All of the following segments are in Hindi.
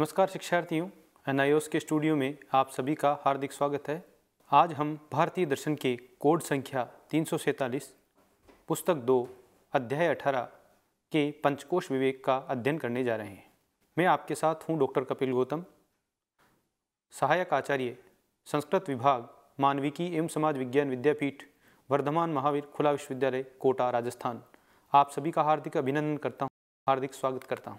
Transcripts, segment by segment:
नमस्कार शिक्षार्थियों एन के स्टूडियो में आप सभी का हार्दिक स्वागत है आज हम भारतीय दर्शन के कोड संख्या तीन पुस्तक दो अध्याय अठारह के पंचकोश विवेक का अध्ययन करने जा रहे हैं मैं आपके साथ हूं डॉक्टर कपिल गौतम सहायक आचार्य संस्कृत विभाग मानविकी एवं समाज विज्ञान विद्यापीठ वर्धमान महावीर खुला विश्वविद्यालय कोटा राजस्थान आप सभी का हार्दिक अभिनंदन करता हूँ हार्दिक स्वागत करता हूँ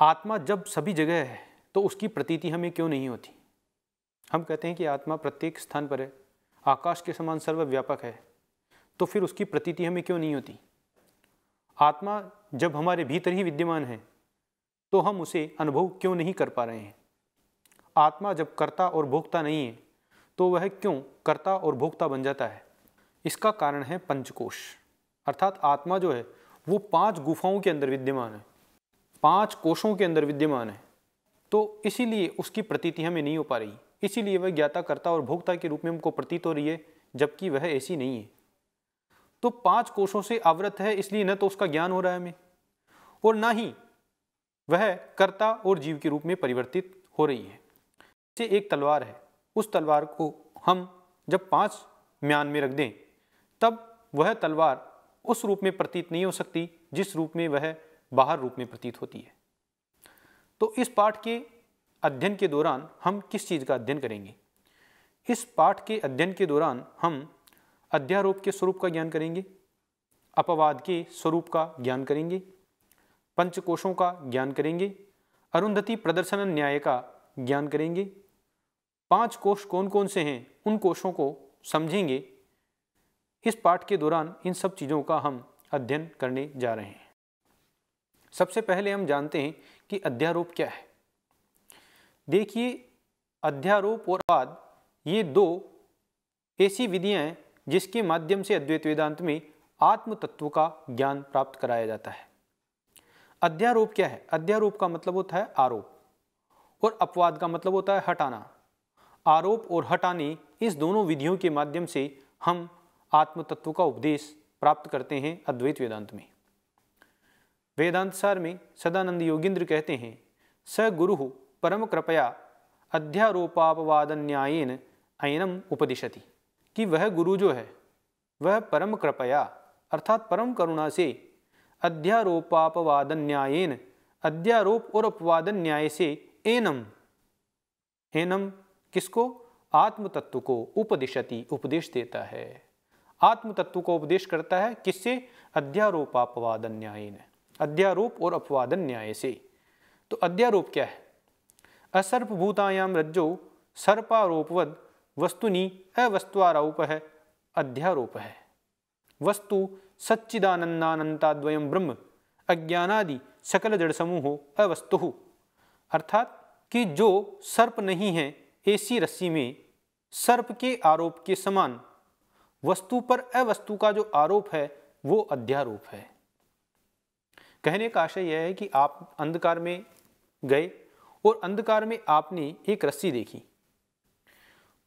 आत्मा जब सभी जगह है तो उसकी प्रतीति हमें क्यों नहीं होती हम कहते हैं कि आत्मा प्रत्येक स्थान पर है आकाश के समान सर्वव्यापक है तो फिर उसकी प्रतीति हमें क्यों नहीं होती आत्मा जब हमारे भीतर ही विद्यमान है तो हम उसे अनुभव क्यों नहीं कर पा रहे हैं आत्मा जब कर्ता और भोक्ता नहीं है तो वह क्यों कर्ता और भोक्ता बन जाता है इसका कारण है पंचकोश अर्थात आत्मा जो है वो पांच गुफाओं के अंदर विद्यमान है पांच कोशों के अंदर विद्यमान है तो इसीलिए उसकी प्रतीति हमें नहीं हो पा रही इसीलिए वह ज्ञाता करता और भोक्ता के रूप में हमको प्रतीत हो रही है जबकि वह ऐसी नहीं है तो पांच कोशों से आवृत है इसलिए न तो उसका ज्ञान हो रहा है हमें और ना ही वह कर्ता और जीव के रूप में परिवर्तित हो रही है जैसे एक तलवार है उस तलवार को हम जब पांच म्यान में रख दें तब वह तलवार उस रूप में प्रतीत नहीं हो सकती जिस रूप में वह बाहर रूप में प्रतीत होती है तो इस पाठ के अध्ययन के दौरान हम किस चीज़ का अध्ययन करेंगे इस पाठ के अध्ययन के दौरान हम अध्यारोप के स्वरूप का ज्ञान करेंगे अपवाद के स्वरूप का ज्ञान करेंगे पंचकोशों का ज्ञान करेंगे अरुंधति प्रदर्शन न्याय का ज्ञान करेंगे पांच कोश कौन कौन से हैं उन कोशों को समझेंगे इस पाठ के दौरान इन सब चीज़ों का हम अध्ययन करने जा रहे हैं सबसे पहले हम जानते हैं कि अध्यारोप क्या है देखिए अध्यारोप और वाद ये दो ऐसी विधियां हैं जिसके माध्यम से अद्वैत वेदांत में आत्म तत्व का ज्ञान प्राप्त कराया जाता है अध्यारोप क्या है अध्यारोप का मतलब होता है आरोप और अपवाद का मतलब होता है हटाना आरोप और हटाने इस दोनों विधियों के माध्यम से हम आत्म तत्व का उपदेश प्राप्त करते हैं अद्वैत वेदांत में वेदांत सार में सदानंद योगिंद्र कहते हैं स गुरु परम कृपया अध्यारोपापवाद न्यायन अयनम उपदिशति कि वह गुरु जो है वह परम कृपया अर्थात परम करुणा से अध्यारोपापवाद न्यायन अध्यारोप और अपवाद न्याय से एनम एनम किसको आत्म तत्व को उपदिशति उपदेश देता है आत्म तत्व को उपदेश करता है किससे अध्यारोपापवाद न्यायन है अध्यारोप और अपवादन न्याय से तो अध्यारोप क्या है असर्पभूतायाम रज्जो सर्पारोपवद वस्तुनि अवस्तुआरोप है अध्यारोप है वस्तु सच्चिदानंदानंताद्वयम ब्रह्म अज्ञानादि सकल जड़ समूह अवस्तु अर्थात कि जो सर्प नहीं है ऐसी रस्सी में सर्प के आरोप के समान वस्तु पर अवस्तु का जो आरोप है वो अध्यारोप है कहने का आशय यह है कि आप अंधकार में गए और अंधकार में आपने एक रस्सी देखी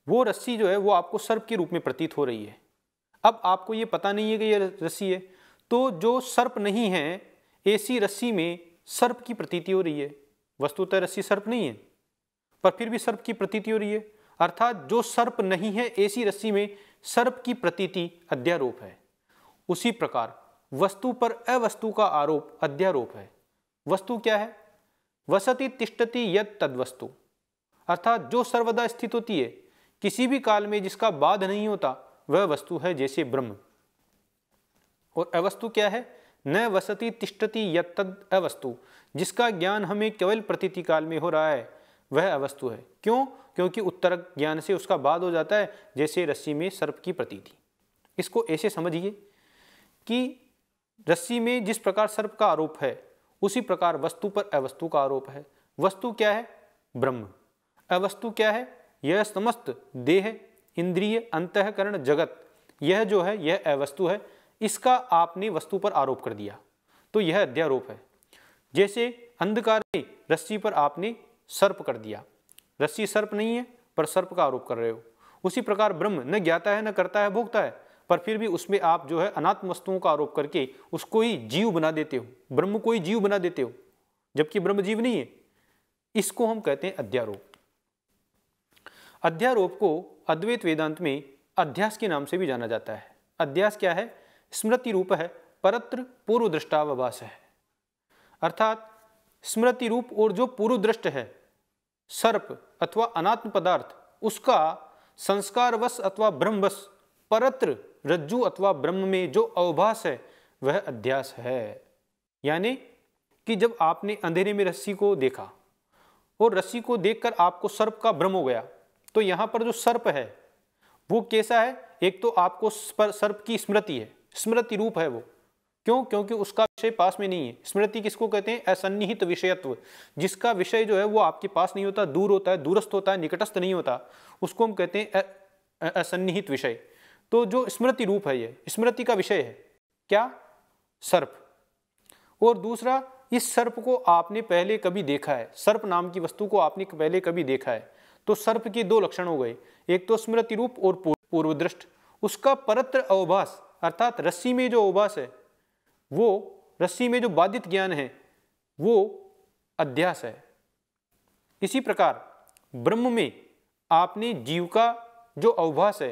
वो रस्सी जो है वो आपको सर्प के रूप में प्रतीत हो रही है अब आपको ये पता नहीं है कि यह रस्सी है तो जो सर्प नहीं है ऐसी रस्सी में सर्प की प्रतीति हो रही है वस्तुतः रस्सी सर्प नहीं है पर फिर भी सर्प की प्रतीति हो रही है अर्थात जो सर्प नहीं है ऐसी रस्सी में सर्प की प्रतीति अध्यारोप है उसी प्रकार वस्तु पर अवस्तु का आरोप अध्यारोप है वस्तु क्या है वसति तिष्ठति यद तद्वस्तु अर्थात जो सर्वदा स्थित होती है किसी भी काल में जिसका बाध नहीं होता वह वस्तु है जैसे ब्रह्म और अवस्तु क्या है न वसति तिष्ठति यद तद अवस्तु जिसका ज्ञान हमें केवल प्रतीति काल में हो रहा है वह अवस्तु है क्यों क्योंकि उत्तर ज्ञान से उसका बाद हो जाता है जैसे रस्सी में सर्प की प्रतीति इसको ऐसे समझिए कि रस्सी में जिस प्रकार सर्प का आरोप है उसी प्रकार वस्तु पर अवस्तु का आरोप है वस्तु क्या है ब्रह्म अवस्तु क्या है यह समस्त देह इंद्रिय अंतकरण जगत यह जो है यह अवस्तु है इसका आपने वस्तु पर आरोप कर दिया तो यह अध्यारोप है जैसे अंधकार में रस्सी पर आपने सर्प कर दिया रस्सी सर्प नहीं है पर सर्प का आरोप कर रहे हो उसी प्रकार ब्रह्म न ज्ञाता है न करता है भोगता है पर फिर भी उसमें आप जो है अनात्म वस्तुओं का आरोप करके उसको ही जीव बना देते हो ब्रह्म को ही जीव बना देते हो जबकि ब्रह्म जीव नहीं है इसको हम कहते हैं अध्यारोप अध्यारोप को अद्वैत वेदांत में अध्यास के नाम से भी जाना जाता है अध्यास क्या है स्मृति रूप है परत्र पूर्व दृष्टावभाष है अर्थात स्मृति रूप और जो पूर्व दृष्ट है सर्प अथवा अनात्म पदार्थ उसका संस्कारवश अथवा ब्रह्मवश परत्र रज्जु अथवा ब्रह्म में जो अवभास है वह अध्यास है यानी कि जब आपने अंधेरे में रस्सी को देखा और रस्सी को देखकर आपको सर्प का भ्रम हो गया तो यहाँ पर जो सर्प है वो कैसा है एक तो आपको सर्प की स्मृति है स्मृति रूप है वो क्यों क्योंकि उसका विषय पास में नहीं है स्मृति किसको कहते हैं असन्निहित विषयत्व जिसका विषय जो है वो आपके पास नहीं होता दूर होता है दूरस्थ होता है निकटस्थ नहीं होता उसको हम कहते हैं असन्निहित विषय तो जो स्मृति रूप है ये स्मृति का विषय है क्या सर्प और दूसरा इस सर्प को आपने पहले कभी देखा है सर्प नाम की वस्तु को आपने पहले कभी देखा है तो सर्प के दो लक्षण हो गए एक तो स्मृति रूप और पूर्वदृष्ट उसका परत्र अवभास अर्थात रस्सी में जो अवभास है वो रस्सी में जो बाधित ज्ञान है वो अध्यास है इसी प्रकार ब्रह्म में आपने जीव का जो अवभास है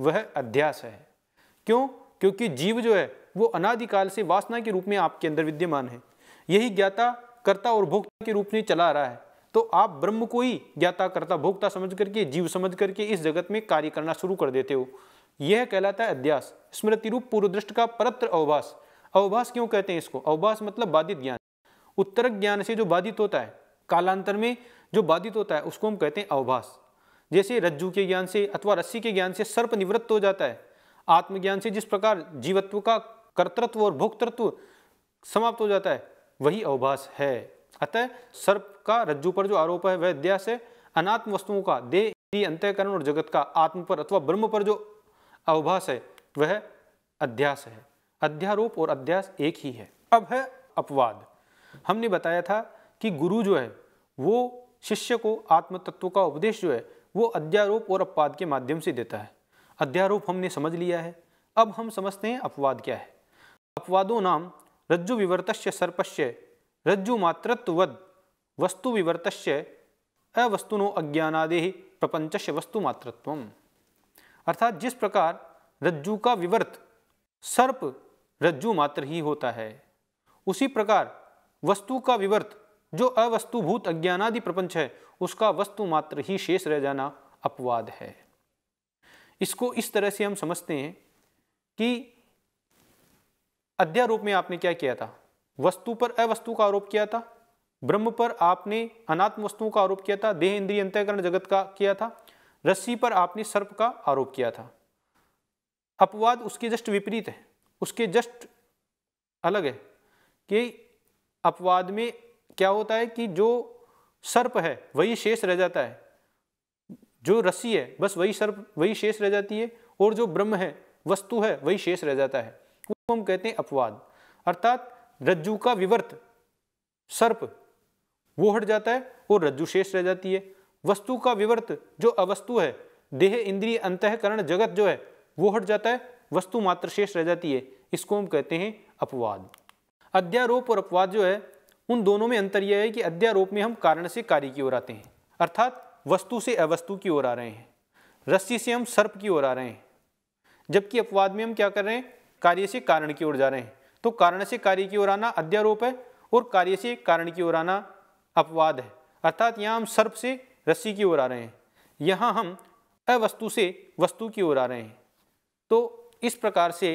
वह अध्यास है क्यों क्योंकि जीव जो है वो अनादिकाल से वासना के रूप में आपके अंदर विद्यमान है यही ज्ञाता कर्ता और भोक्ता के रूप में चला आ रहा है तो आप ब्रह्म को ही ज्ञाता कर्ता भोक्ता समझ करके जीव समझ करके इस जगत में कार्य करना शुरू कर देते हो यह कहलाता है अध्यास स्मृति रूप पूर्वदृष्ट का परत्र अवभास अवभास क्यों कहते हैं इसको अवभास मतलब बाधित ज्ञान उत्तर ज्ञान से जो बाधित होता है कालांतर में जो बाधित होता है उसको हम कहते हैं अवभास जैसे रज्जू के ज्ञान से अथवा रस्सी के ज्ञान से सर्प निवृत्त हो जाता है आत्मज्ञान से जिस प्रकार जीवत्व का कर्तृत्व और भोक्तृत्व समाप्त हो जाता है वही अवभास है अतः सर्प का रज्जू पर जो आरोप है वह अध्यास है अनात्म वस्तुओं का दे अंत्यकरण और जगत का आत्म पर अथवा ब्रह्म पर जो अवभास है वह अध्यास है अध्यारोप और अध्यास एक ही है अब है अपवाद हमने बताया था कि गुरु जो है वो शिष्य को आत्म तत्व का उपदेश जो है वो अध्यारोप और अपवाद के माध्यम से देता है अध्यारोप हमने समझ लिया है अब हम समझते हैं अपवाद क्या है अपवादों नाम रज्जु विवर्तस्य सर्पस्य रज्जु मातृत्ववद वस्तु विवर्तस्य अवस्तुनो अज्ञानादे प्रपंचस्य वस्तु मातृत्व अर्थात जिस प्रकार रज्जु का विवर्त सर्प रज्जु मात्र ही होता है उसी प्रकार वस्तु का विवर्त जो अवस्तुभूत अज्ञानादि प्रपंच है उसका वस्तु मात्र ही शेष रह जाना अपवाद है इसको इस तरह से हम समझते हैं कि अध्यारोप में आपने क्या किया था वस्तु पर अवस्तु का आरोप किया था ब्रह्म पर आपने अनात्म वस्तुओं का आरोप किया था देह इंद्रिय अंत्यकरण जगत का किया था रस्सी पर आपने सर्प का आरोप किया था अपवाद उसके जस्ट विपरीत है उसके जस्ट अलग है कि अपवाद में क्या होता है कि जो सर्प है वही शेष रह जाता है जो रस्सी है बस वही सर्प वही शेष रह जाती है और जो ब्रह्म है वस्तु है वही शेष रह जाता है उसको हम कहते हैं अपवाद अर्थात रज्जु का विवर्त सर्प वो हट जाता है और रज्जु शेष रह जाती है वस्तु का विवर्त जो अवस्तु है देह इंद्रिय अंतकरण जगत जो है वो हट जाता है वस्तु मात्र शेष रह जाती है इसको हम कहते हैं अपवाद अध्यारोप और अपवाद जो है उन दोनों में अंतर यह है कि अध्यारोप में हम कारण से कार्य की ओर आते हैं अर्थात वस्तु से अवस्तु की ओर आ रहे हैं रस्सी से हम सर्प की ओर आ रहे हैं जबकि अपवाद में हम क्या कर रहे हैं कार्य से कारण की ओर जा रहे हैं तो कारण से कार्य की ओर आना अध्यारोप है और कार्य से कारण की ओर आना अपवाद है अर्थात यहाँ हम सर्प से रस्सी की ओर आ रहे हैं यहाँ हम अवस्तु से वस्तु की ओर आ रहे हैं तो इस प्रकार से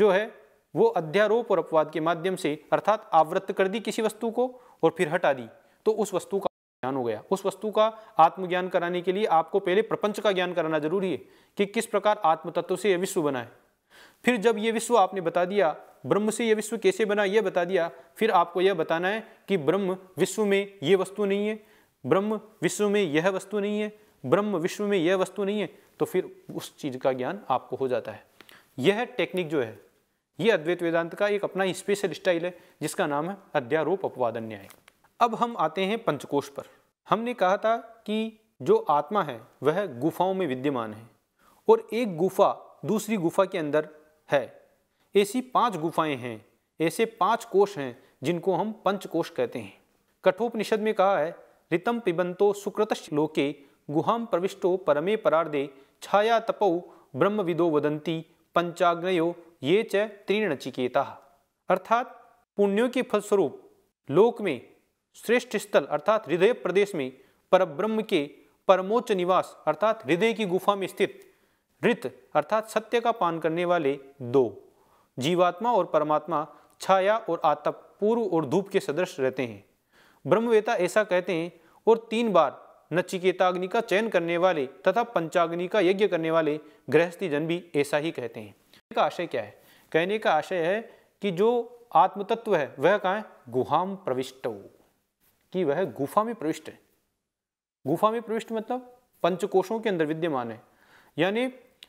जो है वो अध्यारोप और अपवाद के माध्यम से अर्थात आवृत्त कर दी किसी वस्तु को और फिर हटा दी तो उस वस्तु का ज्ञान हो गया उस वस्तु का आत्मज्ञान कराने के लिए आपको पहले प्रपंच का ज्ञान कराना जरूरी है कि किस प्रकार आत्म तत्व से यह विश्व बना है फिर जब यह विश्व आपने बता दिया ब्रह्म से यह विश्व कैसे बना यह बता दिया फिर आपको यह बताना है कि ब्रह्म विश्व में ये वस्तु नहीं है ब्रह्म विश्व में यह वस्तु नहीं है ब्रह्म विश्व में यह वस्तु नहीं है तो फिर उस चीज़ का ज्ञान आपको हो जाता है यह टेक्निक जो है ये अद्वैत वेदांत का एक अपना स्पेशल स्टाइल है जिसका नाम है अध्यारोप अपवाद न्याय अब हम आते हैं पंचकोश पर हमने कहा था कि जो आत्मा है वह गुफाओं में विद्यमान है और एक गुफा दूसरी गुफा के अंदर है ऐसी पांच गुफाएं हैं ऐसे पांच कोश हैं जिनको हम पंचकोश कहते हैं कठोपनिषद में कहा है ऋतम पिबंतो सुकृत लोके गुहाम प्रविष्टो परमे परार्दे छाया तपो ब्रह्मविदो वदंती पंचाग्नयो ये च नचिकेता अर्थात पुण्यों के फलस्वरूप लोक में श्रेष्ठ स्थल अर्थात हृदय प्रदेश में परब्रह्म के परमोच्च निवास अर्थात हृदय की गुफा में स्थित ऋत अर्थात सत्य का पान करने वाले दो जीवात्मा और परमात्मा छाया और आतप पूर्व और धूप के सदृश रहते हैं ब्रह्मवेता ऐसा कहते हैं और तीन बार नचिकेताग्नि का चयन करने वाले तथा पंचाग्नि का यज्ञ करने वाले गृहस्थी जन भी ऐसा ही कहते हैं का आशय क्या है कहने का आशय है कि जो आत्मतत्व है वह कहाँ है गुहाम प्रविष्ट कि वह गुफा में प्रविष्ट है गुफा में प्रविष्ट मतलब पंचकोशों के अंदर विद्यमान है यानी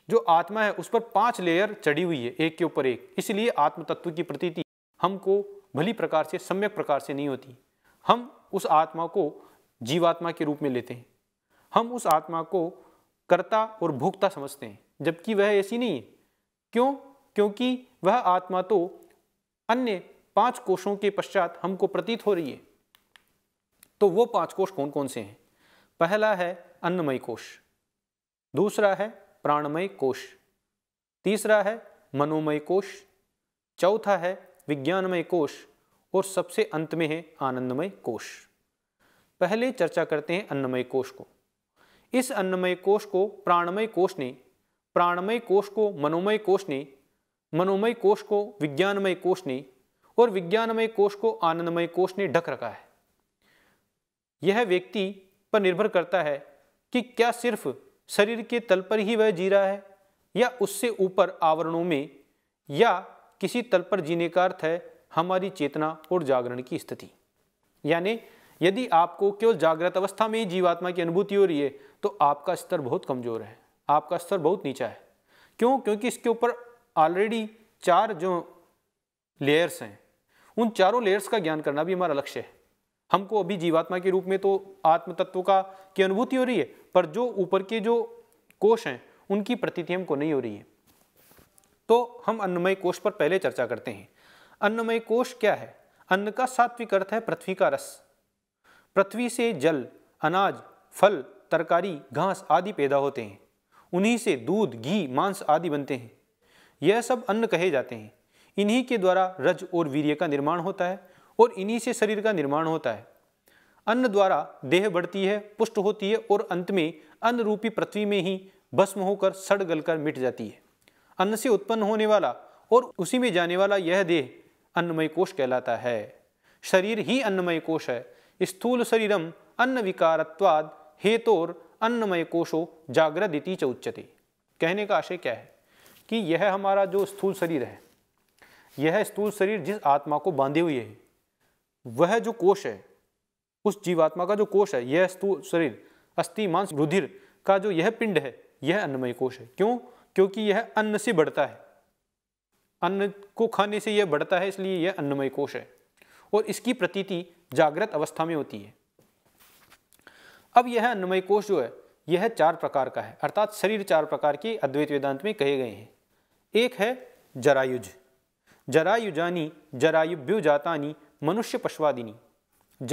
जो आत्मा है उस पर पांच लेयर चढ़ी हुई है एक के ऊपर एक इसलिए आत्म तत्व की प्रतीति हमको भली प्रकार से सम्यक प्रकार से नहीं होती हम उस आत्मा को जीवात्मा के रूप में लेते हैं हम उस आत्मा को कर्ता और भोक्ता समझते हैं जबकि वह ऐसी नहीं है क्यों क्योंकि वह आत्मा तो अन्य पांच कोशों के पश्चात हमको प्रतीत हो रही है तो वो पांच कोश कौन कौन से हैं पहला है अन्नमय कोश दूसरा है प्राणमय कोश तीसरा है मनोमय कोश चौथा है विज्ञानमय कोश और सबसे अंत में है आनंदमय कोश पहले चर्चा करते हैं अन्नमय कोश को इस अन्नमय कोश को प्राणमय कोश ने प्राणमय कोष को मनोमय कोष ने मनोमय कोष को विज्ञानमय कोष ने और विज्ञानमय कोष को आनंदमय कोष ने ढक रखा है यह व्यक्ति पर निर्भर करता है कि क्या सिर्फ शरीर के तल पर ही वह जी रहा है या उससे ऊपर आवरणों में या किसी तल पर जीने का अर्थ है हमारी चेतना और जागरण की स्थिति यानी यदि आपको केवल जागृत अवस्था में ही जीवात्मा की अनुभूति हो रही है तो आपका स्तर बहुत कमजोर है आपका स्तर बहुत नीचा है क्यों क्योंकि इसके ऊपर ऑलरेडी चार जो लेयर्स हैं उन चारों लेयर्स का ज्ञान करना भी हमारा लक्ष्य है हमको अभी जीवात्मा के रूप में तो आत्म तत्व का की अनुभूति हो रही है पर जो ऊपर के जो कोष हैं उनकी प्रतीति हमको नहीं हो रही है तो हम अन्नमय कोष पर पहले चर्चा करते हैं अन्नमय कोष क्या है अन्न का सात्विक अर्थ है पृथ्वी का रस पृथ्वी से जल अनाज फल तरकारी घास आदि पैदा होते हैं उन्हीं से दूध घी मांस आदि बनते हैं यह सब अन्न कहे जाते हैं इन्हीं के द्वारा रज और वीर्य का निर्माण होता है और इन्हीं से शरीर का निर्माण होता है अन्न द्वारा देह बढ़ती है पुष्ट होती है और अंत में अन्न रूपी पृथ्वी में ही भस्म होकर सड़ गलकर मिट जाती है अन्न से उत्पन्न होने वाला और उसी में जाने वाला यह देह अन्नमय कोश कहलाता है शरीर ही अन्नमय कोश है स्थूल शरीरम अन्न विकारत्वाद हेतोर अन्नमय कोशो जागृदिति च उच्चते कहने का आशय क्या है कि यह हमारा जो स्थूल शरीर है यह स्थूल शरीर जिस आत्मा को बांधे हुए है वह जो कोश है उस जीवात्मा का जो कोश है यह स्थूल शरीर अस्थि मांस रुधिर का जो यह पिंड है यह अन्नमय कोश है क्यों क्योंकि यह अन्न से बढ़ता है अन्न को खाने से यह बढ़ता है इसलिए यह अन्नमय कोश है और इसकी प्रतीति जागृत अवस्था में होती है अब यह अन्नमय कोष जो है यह चार प्रकार का है अर्थात शरीर चार प्रकार की अद्वैत वेदांत में कहे गए हैं एक है जरायुज जरायुजानी जरायुभ्यु जातानी मनुष्य पशुवादिनी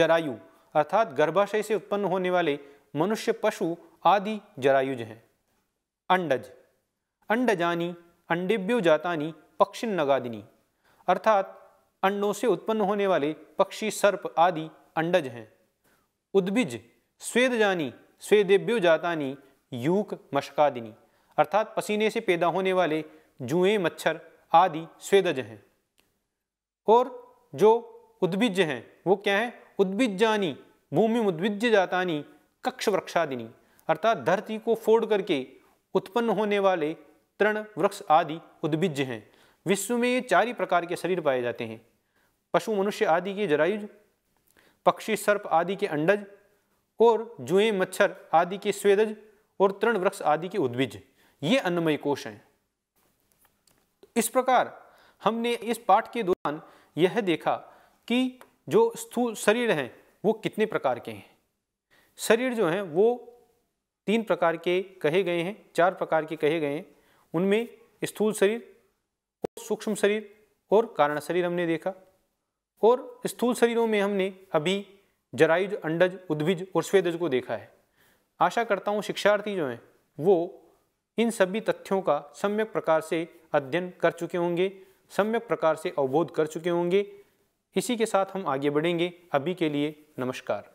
जरायु अर्थात गर्भाशय से उत्पन्न होने वाले मनुष्य पशु आदि जरायुज हैं अंडज अंडजानी अंडेभ्यु जातानी पक्षिन नगादिनी अर्थात अंडों से उत्पन्न होने वाले पक्षी सर्प आदि अंडज हैं उद्भिज स्वेद जानी स्वेदेभ्यो जातानी यूक मशकादिनी अर्थात पसीने से पैदा होने वाले जुए मच्छर आदि स्वेदज हैं और जो उद्भिज हैं वो क्या हैं जानी भूमि उद्भिज जातानी कक्ष वृक्षादिनी अर्थात धरती को फोड़ करके उत्पन्न होने वाले तृण वृक्ष आदि उद्भिज हैं विश्व में ये चार ही प्रकार के शरीर पाए जाते हैं पशु मनुष्य आदि के जरायुज पक्षी सर्प आदि के अंडज और जुए मच्छर आदि के स्वेदज और तृण वृक्ष आदि के उद्भिज ये अन्नमय कोष हैं इस प्रकार हमने इस पाठ के दौरान यह देखा कि जो स्थूल शरीर हैं वो कितने प्रकार के हैं शरीर जो हैं वो तीन प्रकार के कहे गए हैं चार प्रकार के कहे गए हैं उनमें स्थूल शरीर और सूक्ष्म शरीर और कारण शरीर हमने देखा और स्थूल शरीरों में हमने अभी जराइज अंडज उद्भिज और स्वेदज को देखा है आशा करता हूँ शिक्षार्थी जो हैं वो इन सभी तथ्यों का सम्यक प्रकार से अध्ययन कर चुके होंगे सम्यक प्रकार से अवबोध कर चुके होंगे इसी के साथ हम आगे बढ़ेंगे अभी के लिए नमस्कार